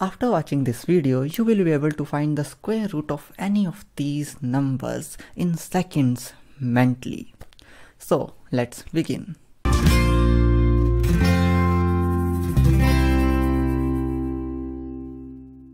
After watching this video, you will be able to find the square root of any of these numbers in seconds mentally. So let's begin.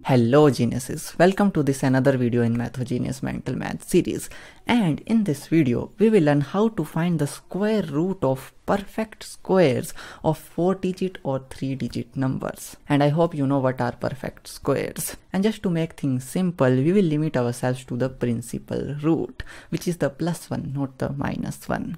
Hello geniuses, welcome to this another video in MathGenius Mental Math series and in this video we will learn how to find the square root of perfect squares of 4 digit or 3 digit numbers and I hope you know what are perfect squares and just to make things simple we will limit ourselves to the principal root which is the plus 1 not the minus 1.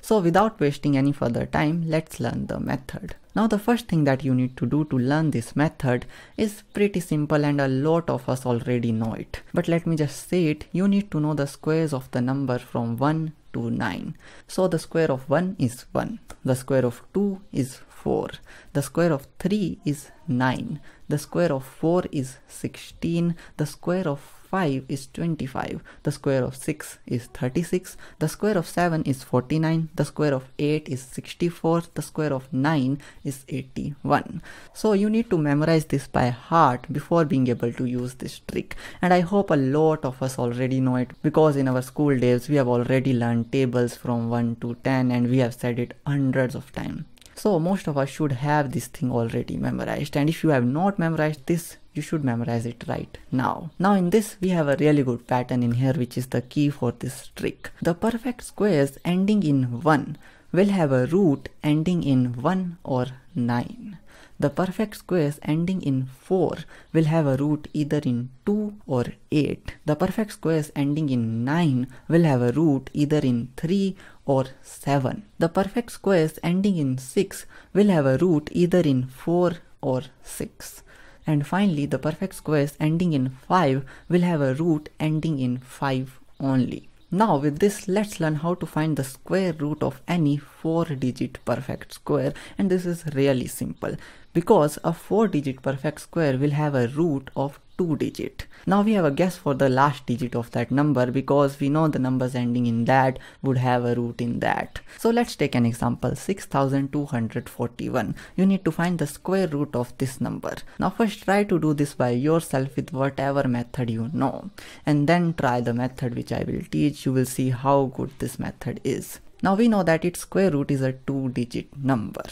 So without wasting any further time let's learn the method. Now the first thing that you need to do to learn this method is pretty simple and a lot of us already know it. But let me just say it, you need to know the squares of the number from 1 to 9. So the square of 1 is 1, the square of 2 is 4, the square of 3 is 9, the square of 4 is 16, the square of 5 is 25, the square of 6 is 36, the square of 7 is 49, the square of 8 is 64, the square of 9 is 81. So you need to memorize this by heart before being able to use this trick. And I hope a lot of us already know it because in our school days we have already learned tables from 1 to 10 and we have said it hundreds of times. So most of us should have this thing already memorized and if you have not memorized this you should memorize it right now. Now in this we have a really good pattern in here which is the key for this trick. The perfect squares ending in 1 will have a root ending in 1 or 9. The perfect squares ending in 4 will have a root either in 2 or 8. The perfect squares ending in 9 will have a root either in 3 or 7. The perfect squares ending in 6 will have a root either in 4 or 6 and finally the perfect squares ending in 5 will have a root ending in 5 only. Now with this let's learn how to find the square root of any 4 digit perfect square and this is really simple because a 4 digit perfect square will have a root of two digit. Now we have a guess for the last digit of that number because we know the numbers ending in that would have a root in that. So let's take an example 6241. You need to find the square root of this number. Now first try to do this by yourself with whatever method you know and then try the method which I will teach. You will see how good this method is. Now we know that its square root is a two digit number.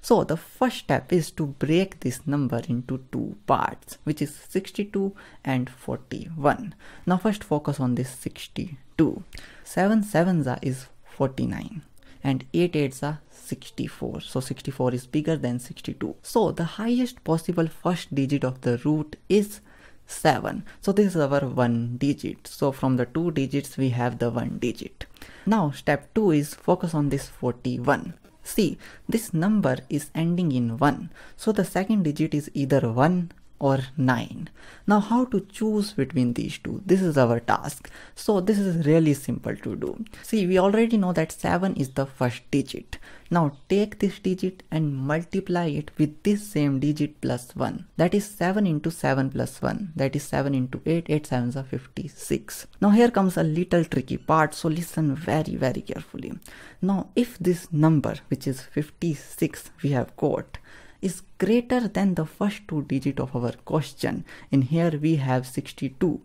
So the first step is to break this number into two parts, which is 62 and 41. Now first focus on this 62. 7 sevens are is 49 and 8 8s are 64 so 64 is bigger than 62 so the highest possible first digit of the root is 7 so this is our one digit so from the two digits we have the one digit now step 2 is focus on this 41 See, this number is ending in 1. So the second digit is either 1 or 9. Now how to choose between these two? This is our task. So this is really simple to do. See we already know that 7 is the first digit. Now take this digit and multiply it with this same digit plus 1. That is 7 into 7 plus 1. That is 7 into 8. 8 7s are 56. Now here comes a little tricky part. So listen very very carefully. Now if this number which is 56 we have got is greater than the first two digit of our question In here we have 62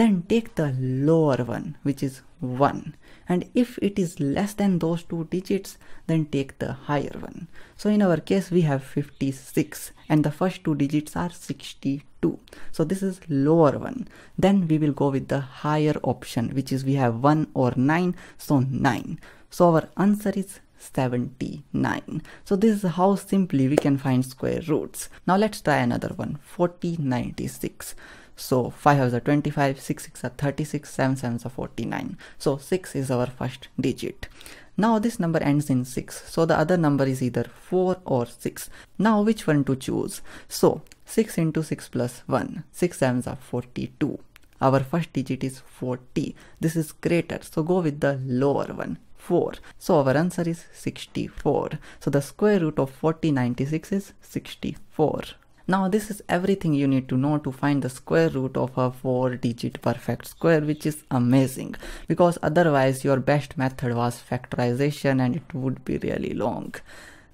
then take the lower one which is 1 and if it is less than those two digits then take the higher one so in our case we have 56 and the first two digits are 62 so this is lower one then we will go with the higher option which is we have 1 or 9 so 9 so our answer is 79. So this is how simply we can find square roots. Now let's try another one, 4096. So 5 is a 25, 6 6 36, 7 7 is a 49. So 6 is our first digit. Now this number ends in 6, so the other number is either 4 or 6. Now which one to choose? So 6 into 6 plus 1, 6 7 are 42. Our first digit is 40. This is greater, so go with the lower one, 4. So our answer is 64. So the square root of 4096 is 64. Now this is everything you need to know to find the square root of a 4 digit perfect square which is amazing because otherwise your best method was factorization and it would be really long.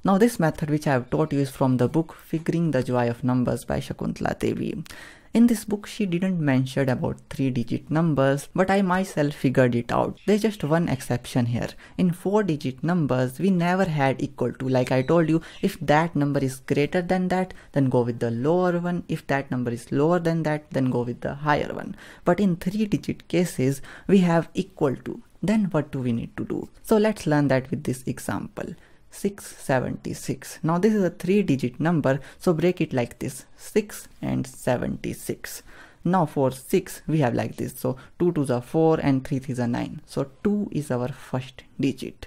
Now this method which I have taught you is from the book Figuring the Joy of Numbers by Shakuntala Devi. In this book she didn't mention about 3 digit numbers but I myself figured it out. There's just one exception here. In 4 digit numbers we never had equal to like I told you if that number is greater than that then go with the lower one. If that number is lower than that then go with the higher one. But in 3 digit cases we have equal to then what do we need to do? So let's learn that with this example. 676. Now this is a three digit number so break it like this 6 and 76. Now for 6 we have like this so 2 to the 4 and 3 to the 9. So 2 is our first digit.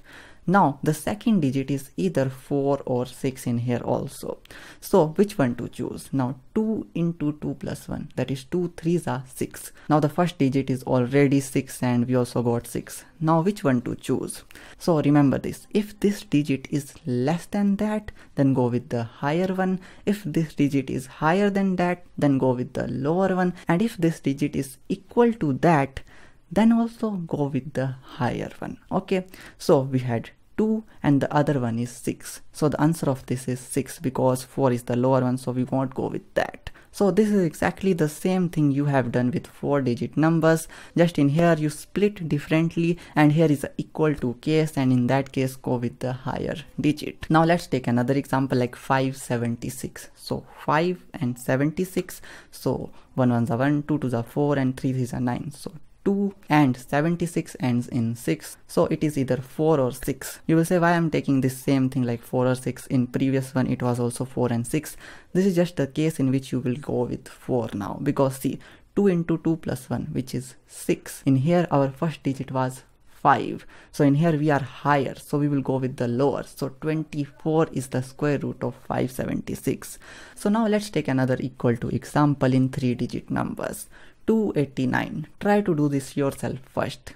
Now the second digit is either 4 or 6 in here also. So which one to choose? Now 2 into 2 plus 1 that is 2 3s are 6. Now the first digit is already 6 and we also got 6. Now which one to choose? So remember this if this digit is less than that then go with the higher one. If this digit is higher than that then go with the lower one and if this digit is equal to that then also go with the higher one okay so we had 2 and the other one is 6. So the answer of this is 6 because 4 is the lower one so we won't go with that. So this is exactly the same thing you have done with 4 digit numbers just in here you split differently and here is equal to case and in that case go with the higher digit. Now let's take another example like 576. So 5 and 76 so 1 is are 1, 2 is are 4 and 3 is are 9. So 2 and 76 ends in 6 so it is either 4 or 6 you will say why i'm taking this same thing like 4 or 6 in previous one it was also 4 and 6 this is just the case in which you will go with 4 now because see 2 into 2 plus 1 which is 6 in here our first digit was 5 so in here we are higher so we will go with the lower so 24 is the square root of 576 so now let's take another equal to example in three digit numbers 289. Try to do this yourself first.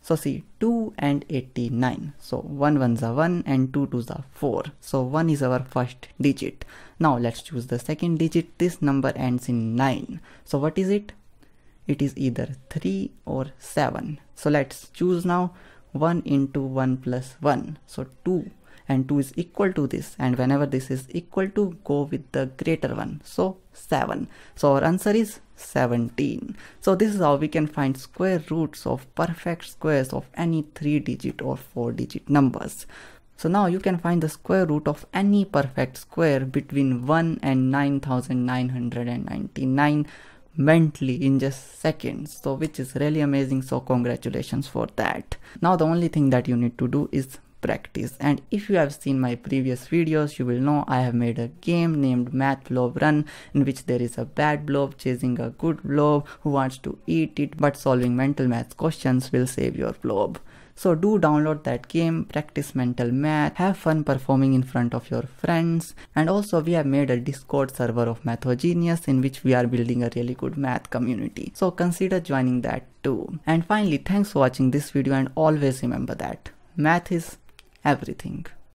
So see 2 and 89. So 1 is a 1 and 2 is a 4. So 1 is our first digit. Now let's choose the second digit. This number ends in 9. So what is it? It is either 3 or 7. So let's choose now 1 into 1 plus 1. So 2 and 2 is equal to this and whenever this is equal to go with the greater one so 7 so our answer is 17 so this is how we can find square roots of perfect squares of any three digit or four digit numbers so now you can find the square root of any perfect square between 1 and 9999 mentally in just seconds so which is really amazing so congratulations for that now the only thing that you need to do is practice and if you have seen my previous videos you will know I have made a game named math blob run in which there is a bad blob chasing a good blob who wants to eat it but solving mental math questions will save your blob. So do download that game, practice mental math, have fun performing in front of your friends. And also we have made a discord server of Mathogenius in which we are building a really good math community. So consider joining that too. And finally, thanks for watching this video and always remember that math is everything